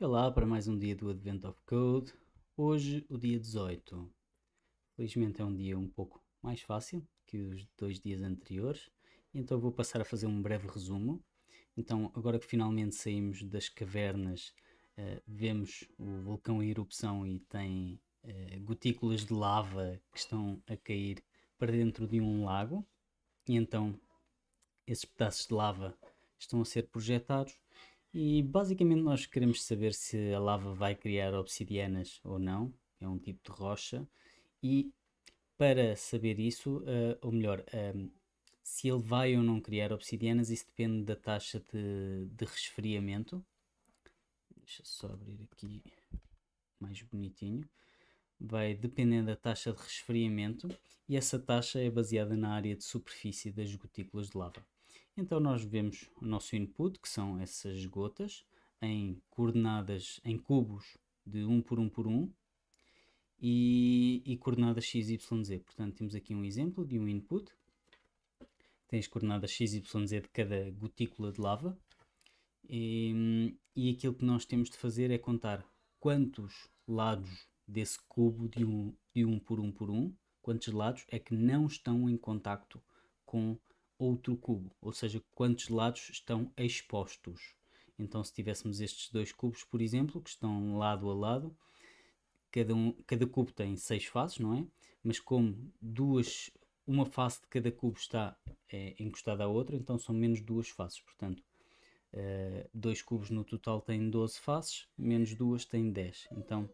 Olá para mais um dia do Advent of Code. Hoje, o dia 18. Felizmente é um dia um pouco mais fácil que os dois dias anteriores, então vou passar a fazer um breve resumo. Então, agora que finalmente saímos das cavernas, uh, vemos o vulcão em erupção e tem uh, gotículas de lava que estão a cair para dentro de um lago, e então esses pedaços de lava estão a ser projetados e basicamente nós queremos saber se a lava vai criar obsidianas ou não, é um tipo de rocha, e para saber isso, uh, ou melhor, ehm, se ele vai ou não criar obsidianas, isso depende da taxa de, de resfriamento. Deixa só abrir aqui mais bonitinho. Vai dependendo da taxa de resfriamento e essa taxa é baseada na área de superfície das gotículas de lava. Então nós vemos o nosso input, que são essas gotas, em coordenadas em cubos de 1 por 1 por 1 e, e coordenadas x, y, z. Portanto, temos aqui um exemplo de um input. Tem as coordenadas x, y, z de cada gotícula de lava. E, e aquilo que nós temos de fazer é contar quantos lados desse cubo de 1 um, de um por 1 um por 1, um, quantos lados é que não estão em contacto com outro cubo, ou seja, quantos lados estão expostos. Então, se tivéssemos estes dois cubos, por exemplo, que estão lado a lado, cada, um, cada cubo tem seis faces, não é? Mas como duas, uma face de cada cubo está é, encostada à outra, então são menos duas faces. Portanto, uh, dois cubos no total têm 12 faces, menos duas têm 10. Então,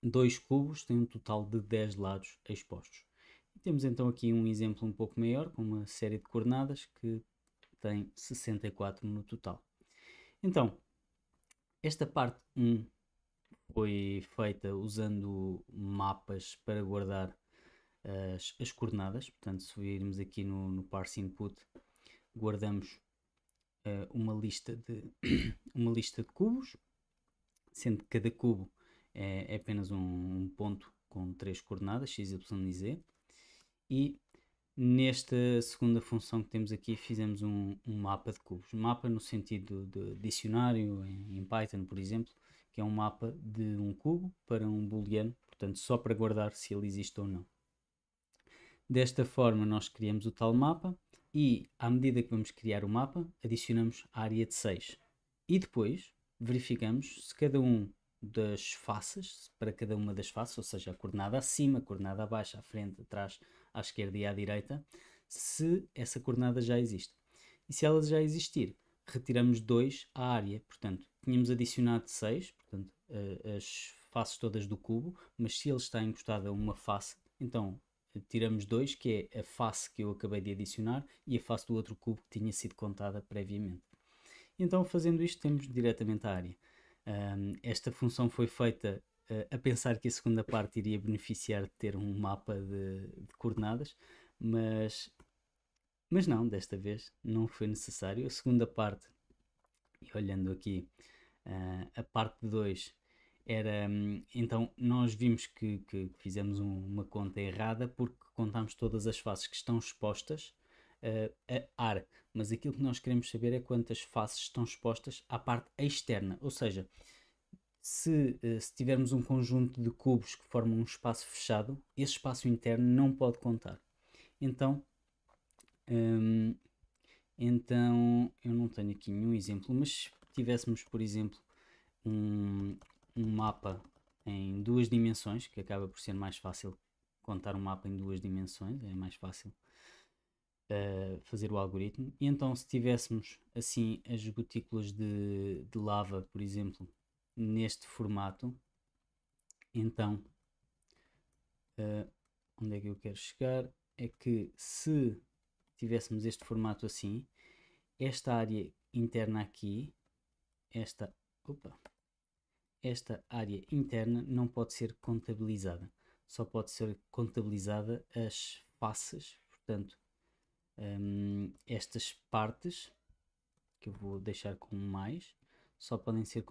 dois cubos têm um total de 10 lados expostos. E temos então aqui um exemplo um pouco maior, com uma série de coordenadas que tem 64 no total. Então, esta parte 1 foi feita usando mapas para guardar eh, as, as coordenadas. Portanto, se virmos aqui no, no parse input, guardamos uh, uma, lista de, uma lista de cubos, sendo que cada cubo é, é apenas um, um, ponto com três coordenadas, x, y e z e nesta segunda função que temos aqui fizemos um, um mapa de cubos. mapa no sentido de dicionário em, em Python, por exemplo, que é um mapa de um cubo para um booleano, portanto só para guardar se ele existe ou não. Desta forma nós criamos o tal mapa e à medida que vamos criar o mapa adicionamos a área de 6 e depois verificamos se cada um das faces, para cada uma das faces, ou seja, a coordenada acima, a coordenada abaixo, à frente, atrás, à esquerda e à direita, se essa coordenada já existe. E se ela já existir, retiramos 2 à área. Portanto, tínhamos adicionado 6, portanto, as faces todas do cubo, mas se ele está encostado a uma face, então eh, tiramos 2, que é a face que eu acabei de adicionar, e a face do outro cubo que tinha sido contada previamente. Então, fazendo isto, temos diretamente a área. Um, esta função foi feita eh, a pensar que a segunda parte iria beneficiar de ter um mapa de, de coordenadas, mas, mas não, desta vez não foi necessário. A segunda parte, e olhando aqui, uh, a parte 2 era. Um, então, nós vimos que, que fizemos um, uma conta errada porque contámos todas as faces que estão expostas uh, a ar, mas aquilo que nós queremos saber é quantas faces estão expostas à parte externa, ou seja se, eh, se tivermos um conjunto de cubos que formam um espaço fechado, esse espaço interno não pode contar. Então, hum, então eu não tenho aqui nenhum exemplo, mas se tivéssemos, por exemplo, um, um mapa em duas dimensões, que acaba por ser mais fácil contar um mapa em duas dimensões, é mais fácil uh, fazer o algoritmo. E então, se tivéssemos assim as gotículas de, de lava, por exemplo, neste formato. Então, uh, onde é que eu quero chegar? É que se tivéssemos este formato assim, esta área interna aqui, esta, opa, esta área interna não pode ser contabilizada. Só pode ser contabilizada as faces, portanto, um, ah, estas partes, que eu vou deixar como mais, só podem ser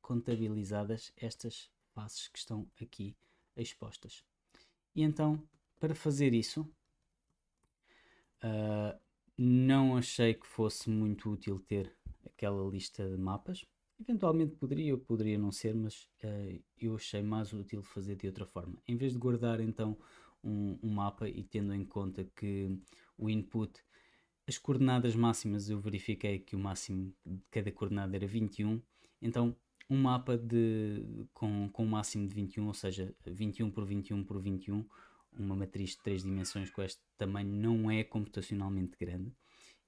contabilizadas estas faces que estão aqui expostas. E então, para fazer isso, uh, não achei que fosse muito útil ter aquela lista de mapas. Eventualmente poderia ou poderia não ser, mas uh, eu achei mais útil fazer de outra forma. Em vez de guardar então um, um mapa e tendo em conta que o input as coordenadas máximas eu verifiquei que o máximo de cada coordenada era 21, então um mapa de, com, com um máximo de 21, ou seja, 21 por 21 por 21, uma matriz de 3 dimensões com este tamanho não é computacionalmente grande,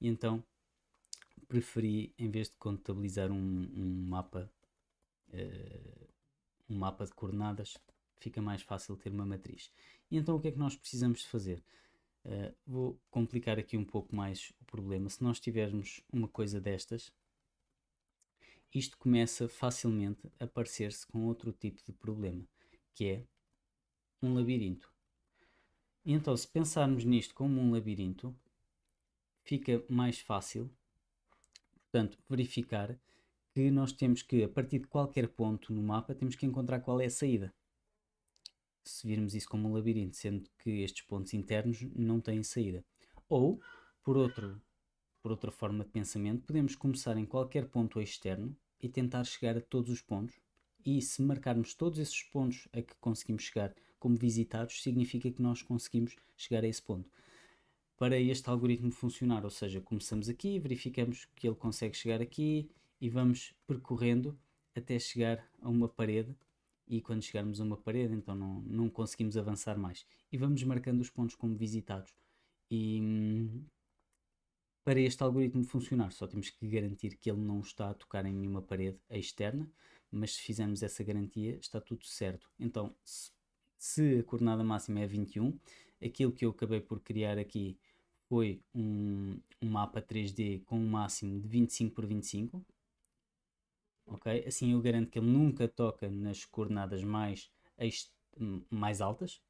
e então preferi, em vez de contabilizar um, um mapa uh, um mapa de coordenadas, fica mais fácil ter uma matriz. E então o que é que nós precisamos de fazer? Uh, vou complicar aqui um pouco mais o problema. Se nós tivermos uma coisa destas, isto começa facilmente a parecer-se com outro tipo de problema, que é um labirinto. Então, se pensarmos nisto como um labirinto, fica mais fácil, portanto, verificar que nós temos que, a partir de qualquer ponto no mapa, temos que encontrar qual é a saída se virmos isso como um labirinto, sendo que estes pontos internos não têm saída. Ou, por, outro, por outra forma de pensamento, podemos começar em qualquer ponto externo e tentar chegar a todos os pontos. E se marcarmos todos esses pontos a que conseguimos chegar como visitados, significa que nós conseguimos chegar a esse ponto. Para este algoritmo funcionar, ou seja, começamos aqui, verificamos que ele consegue chegar aqui e vamos percorrendo até chegar a uma parede e quando chegarmos a uma parede, então não, não conseguimos avançar mais. E vamos marcando os pontos como visitados. E hum, para este algoritmo funcionar, só temos que garantir que ele não está a tocar em nenhuma parede externa, mas se fizermos essa garantia, está tudo certo. Então, se a coordenada máxima é 21, aquilo que eu acabei por criar aqui foi um, um mapa 3D com um máximo de 25 por 25, ok? Assim eu garanto que ele nunca toca nas coordenadas mais, mais altas.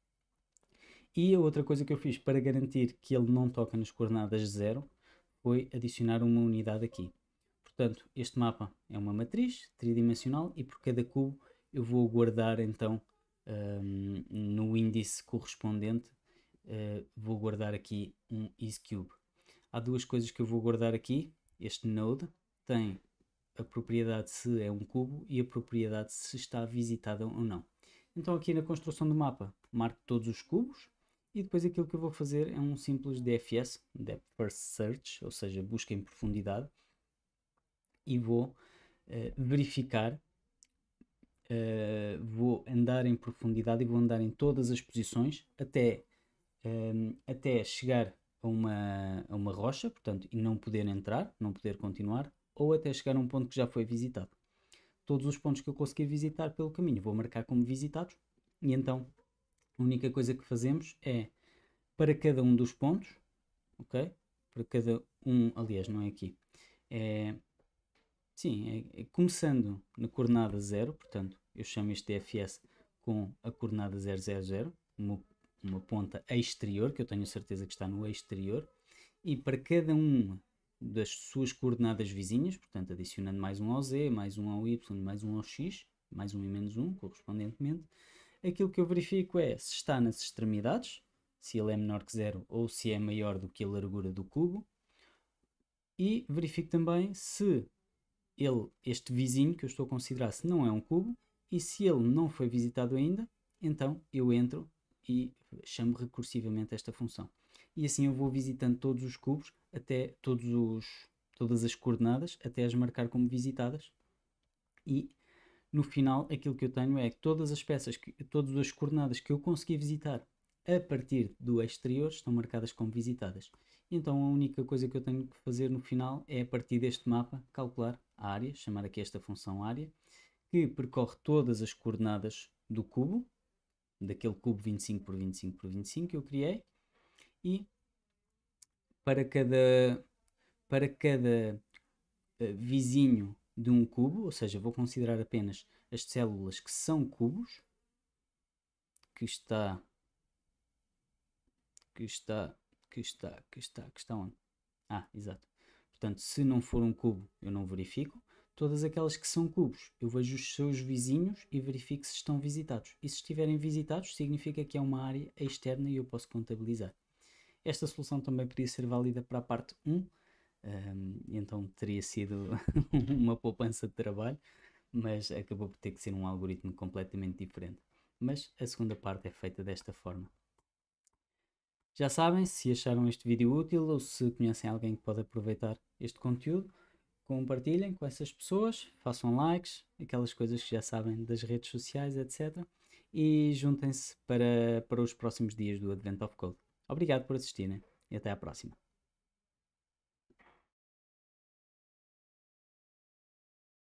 E a outra coisa que eu fiz para garantir que ele não toca nas coordenadas zero foi adicionar uma unidade aqui. Portanto, este mapa é uma matriz tridimensional e por cada cubo eu vou guardar então um, no índice correspondente, uh, vou guardar aqui um isCube. Há duas coisas que eu vou guardar aqui. Este node tem a propriedade se é um cubo e a propriedade se está visitada ou não. Então aqui na construção do mapa marco todos os cubos e depois aquilo que eu vou fazer é um simples DFS, Depth First Search, ou seja, busca em profundidade e vou uh, verificar, uh, vou andar em profundidade e vou andar em todas as posições até, ehm, até chegar a uma, a uma rocha, portanto, e não poder entrar, não poder continuar, ou até chegar a um ponto que já foi visitado. Todos os pontos que eu conseguir visitar pelo caminho vou marcar como visitados e então a única coisa que fazemos é para cada um dos pontos, ok? Para cada um, aliás, não é aqui, é, sim, é, é começando na coordenada 0, portanto eu chamo este DFS com a coordenada 000, uma, uma ponta exterior, que eu tenho certeza que está no exterior, e para cada uma das suas coordenadas vizinhas, portanto adicionando mais um ao z, mais um ao y, mais um ao x, mais um e menos um correspondentemente, aquilo que eu verifico é se está nas extremidades, se ele é menor que zero ou se é maior do que a largura do cubo, e verifico também se ele, este vizinho que eu estou a considerar, se não é um cubo, e se ele não foi visitado ainda, então eu entro e chamo recursivamente esta função e assim eu vou visitando todos os cubos até todos os, todas as coordenadas até as marcar como visitadas e no final aquilo que eu tenho é que todas as peças, que, todas as coordenadas que eu consegui visitar a partir do exterior estão marcadas como visitadas. Então a única coisa que eu tenho que fazer no final é a partir deste mapa calcular a área, chamar aqui esta função área, que percorre todas as coordenadas do cubo, daquele cubo 25 por 25 por 25 que eu criei, e para cada, para cada eh, vizinho de um cubo, ou seja, vou considerar apenas as células que são cubos, que está, que está, que está, que está, que está onde? Ah, exato. Portanto, se não for um cubo, eu não verifico. Todas aquelas que são cubos, eu vejo os seus vizinhos e verifico se estão visitados. E se estiverem visitados, significa que é uma área externa e eu posso contabilizar. Esta solução também podia ser válida para a parte 1, um, ehm, então teria sido uma poupança de trabalho, mas acabou por ter que ser um algoritmo completamente diferente. Mas a segunda parte é feita desta forma. Já sabem, se acharam este vídeo útil ou se conhecem alguém que pode aproveitar este conteúdo, compartilhem com essas pessoas, façam likes, aquelas coisas que já sabem das redes sociais, etc. E juntem-se para, para os próximos dias do Advent of Code. Obrigado por assistirem e até à próxima.